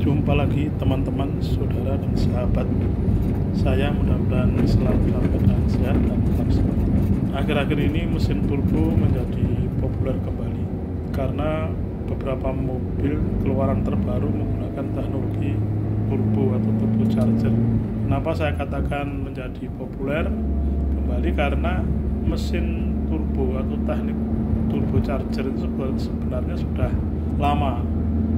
Jumpa lagi teman-teman, saudara dan sahabat. Saya mudah-mudahan selalu dalam keadaan sehat dan tetap sehat Akhir-akhir ini mesin turbo menjadi populer kembali karena beberapa mobil keluaran terbaru menggunakan teknologi turbo atau turbo charger Kenapa saya katakan menjadi populer? Kembali karena mesin turbo atau teknik turbo charger itu sebenarnya sudah lama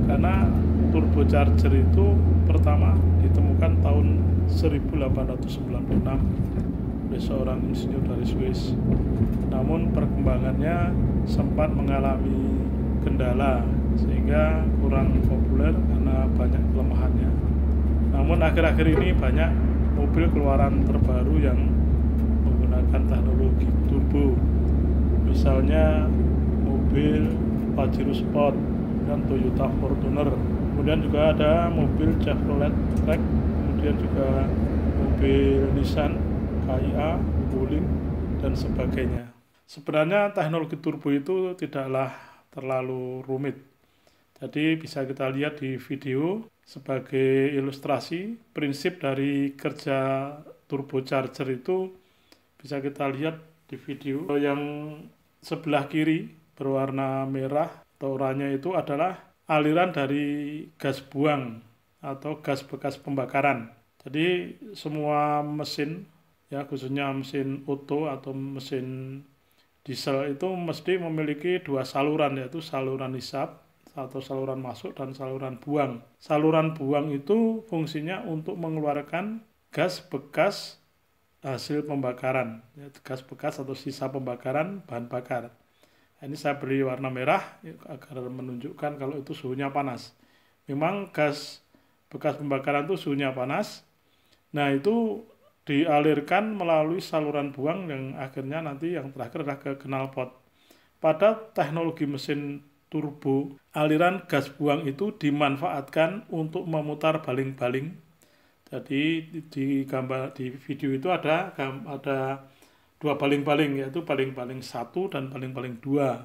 karena turbocharger itu pertama ditemukan tahun 1896 oleh seorang insinyur dari Swiss. Namun perkembangannya sempat mengalami kendala sehingga kurang populer karena banyak kelemahannya. Namun akhir-akhir ini banyak mobil keluaran terbaru yang menggunakan teknologi turbo. Misalnya mobil Pajero Sport dan Toyota Fortuner kemudian juga ada mobil Chevrolet Track kemudian juga mobil Nissan KIA Wuling dan sebagainya sebenarnya teknologi turbo itu tidaklah terlalu rumit jadi bisa kita lihat di video sebagai ilustrasi prinsip dari kerja turbocharger itu bisa kita lihat di video yang sebelah kiri berwarna merah atau oranye itu adalah aliran dari gas buang atau gas bekas pembakaran. Jadi semua mesin ya khususnya mesin auto atau mesin diesel itu mesti memiliki dua saluran yaitu saluran hisap atau saluran masuk dan saluran buang. Saluran buang itu fungsinya untuk mengeluarkan gas bekas hasil pembakaran, ya, gas bekas atau sisa pembakaran bahan bakar ini saya beri warna merah agar menunjukkan kalau itu suhunya panas memang gas bekas pembakaran itu suhunya panas nah itu dialirkan melalui saluran buang yang akhirnya nanti yang terakhir adalah ke knalpot pada teknologi mesin turbo aliran gas buang itu dimanfaatkan untuk memutar baling-baling jadi di gambar di video itu ada ada dua paling-paling yaitu paling-paling satu dan paling-paling dua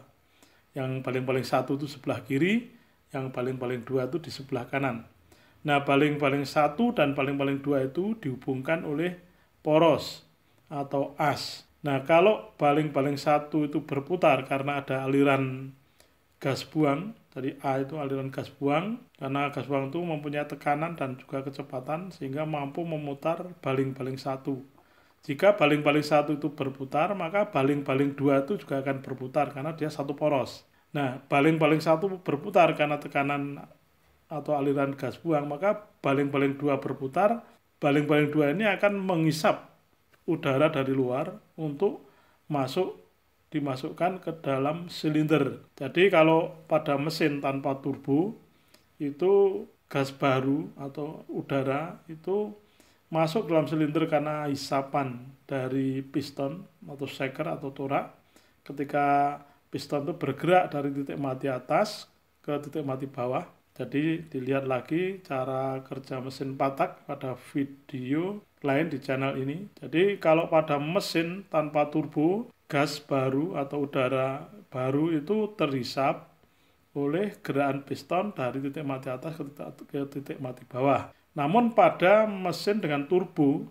yang paling-paling satu itu sebelah kiri yang paling-paling dua itu di sebelah kanan nah paling-paling satu dan paling-paling dua itu dihubungkan oleh poros atau as nah kalau paling-paling satu itu berputar karena ada aliran gas buang tadi A itu aliran gas buang karena gas buang itu mempunyai tekanan dan juga kecepatan sehingga mampu memutar baling-baling satu jika baling-baling satu itu berputar, maka baling-baling dua itu juga akan berputar karena dia satu poros. Nah, baling-baling satu berputar karena tekanan atau aliran gas buang, maka baling-baling dua berputar. Baling-baling dua ini akan mengisap udara dari luar untuk masuk dimasukkan ke dalam silinder. Jadi kalau pada mesin tanpa turbo itu gas baru atau udara itu masuk dalam silinder karena hisapan dari piston atau shaker atau torak ketika piston itu bergerak dari titik mati atas ke titik mati bawah jadi dilihat lagi cara kerja mesin patak pada video lain di channel ini jadi kalau pada mesin tanpa turbo gas baru atau udara baru itu terhisap oleh gerakan piston dari titik mati atas ke titik mati bawah namun pada mesin dengan turbo,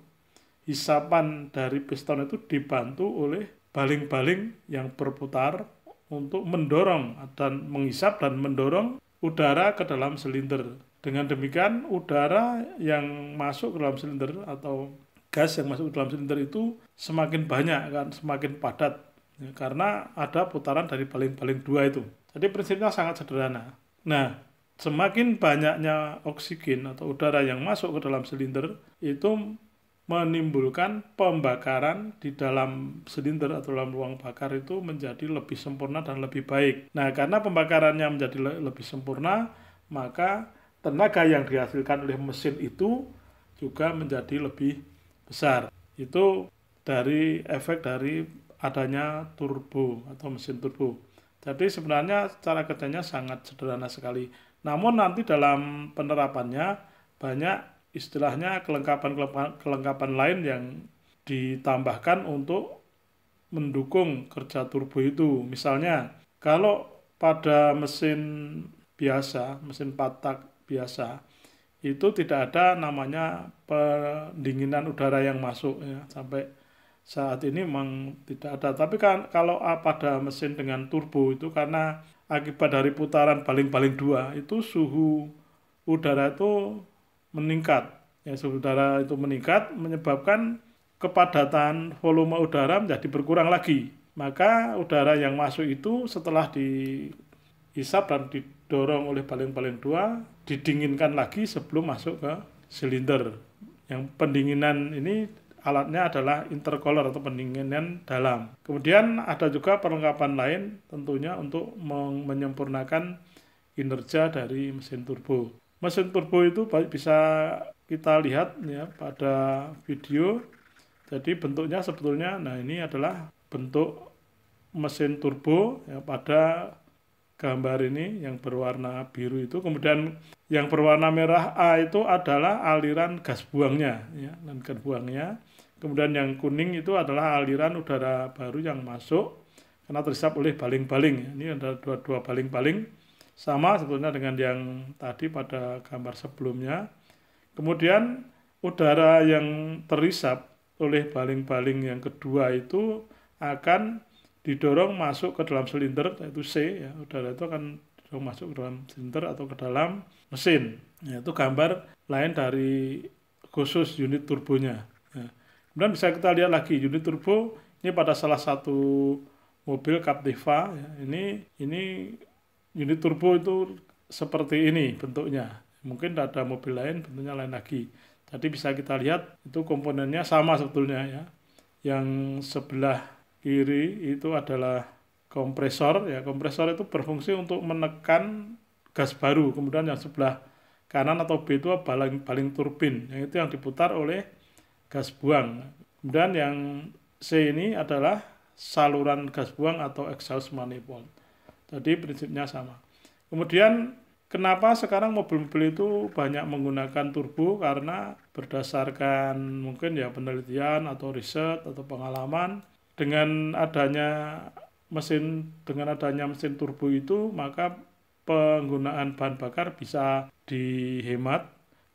hisapan dari piston itu dibantu oleh baling-baling yang berputar untuk mendorong dan menghisap dan mendorong udara ke dalam silinder. Dengan demikian, udara yang masuk ke dalam silinder atau gas yang masuk ke dalam silinder itu semakin banyak kan, semakin padat ya, karena ada putaran dari baling-baling dua itu. Jadi prinsipnya sangat sederhana. Nah, semakin banyaknya oksigen atau udara yang masuk ke dalam silinder itu menimbulkan pembakaran di dalam silinder atau dalam ruang bakar itu menjadi lebih sempurna dan lebih baik. Nah, karena pembakarannya menjadi lebih sempurna, maka tenaga yang dihasilkan oleh mesin itu juga menjadi lebih besar. Itu dari efek dari adanya turbo atau mesin turbo. Jadi sebenarnya cara kerjanya sangat sederhana sekali. Namun nanti dalam penerapannya banyak istilahnya kelengkapan-kelengkapan lain yang ditambahkan untuk mendukung kerja turbo itu. Misalnya kalau pada mesin biasa, mesin patak biasa, itu tidak ada namanya pendinginan udara yang masuk ya sampai saat ini memang tidak ada. Tapi kan kalau ah, pada mesin dengan turbo itu karena akibat dari putaran baling-baling dua itu suhu udara itu meningkat. Ya, suhu udara itu meningkat menyebabkan kepadatan volume udara menjadi berkurang lagi. Maka udara yang masuk itu setelah dihisap dan didorong oleh baling-baling dua didinginkan lagi sebelum masuk ke silinder. Yang pendinginan ini alatnya adalah intercooler atau pendinginan dalam. Kemudian ada juga perlengkapan lain tentunya untuk menyempurnakan kinerja dari mesin turbo. Mesin turbo itu bisa kita lihat ya pada video. Jadi bentuknya sebetulnya nah ini adalah bentuk mesin turbo ya pada gambar ini yang berwarna biru itu kemudian yang berwarna merah A itu adalah aliran gas buangnya ya dan gas buangnya kemudian yang kuning itu adalah aliran udara baru yang masuk karena terisap oleh baling-baling ini ada dua-dua baling-baling sama sebetulnya dengan yang tadi pada gambar sebelumnya kemudian udara yang terisap oleh baling-baling yang kedua itu akan didorong masuk ke dalam silinder yaitu C ya udara itu akan didorong masuk ke dalam silinder atau ke dalam mesin ya, itu gambar lain dari khusus unit turbonya ya. kemudian bisa kita lihat lagi unit turbo ini pada salah satu mobil Captiva ya. ini ini unit turbo itu seperti ini bentuknya mungkin ada mobil lain bentuknya lain lagi jadi bisa kita lihat itu komponennya sama sebetulnya ya yang sebelah kiri itu adalah kompresor ya kompresor itu berfungsi untuk menekan gas baru kemudian yang sebelah kanan atau B itu baling baling turbin yang itu yang diputar oleh gas buang kemudian yang C ini adalah saluran gas buang atau exhaust manifold jadi prinsipnya sama kemudian kenapa sekarang mobil-mobil itu banyak menggunakan turbo karena berdasarkan mungkin ya penelitian atau riset atau pengalaman dengan adanya mesin dengan adanya mesin turbo itu maka penggunaan bahan bakar bisa dihemat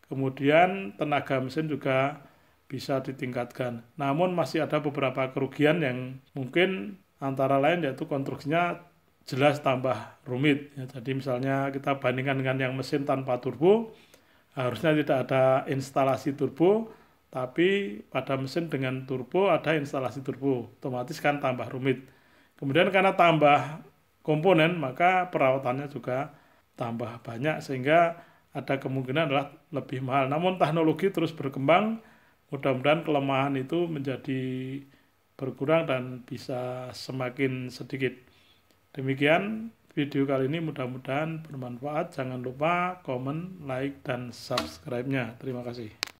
kemudian tenaga mesin juga bisa ditingkatkan. Namun masih ada beberapa kerugian yang mungkin antara lain yaitu konstruksinya jelas tambah rumit. Ya, jadi misalnya kita bandingkan dengan yang mesin tanpa turbo, harusnya tidak ada instalasi turbo, tapi pada mesin dengan turbo ada instalasi turbo, otomatis kan tambah rumit. Kemudian karena tambah komponen, maka perawatannya juga tambah banyak sehingga ada kemungkinan adalah lebih mahal. Namun teknologi terus berkembang, mudah-mudahan kelemahan itu menjadi berkurang dan bisa semakin sedikit. Demikian video kali ini mudah-mudahan bermanfaat. Jangan lupa komen, like, dan subscribe-nya. Terima kasih.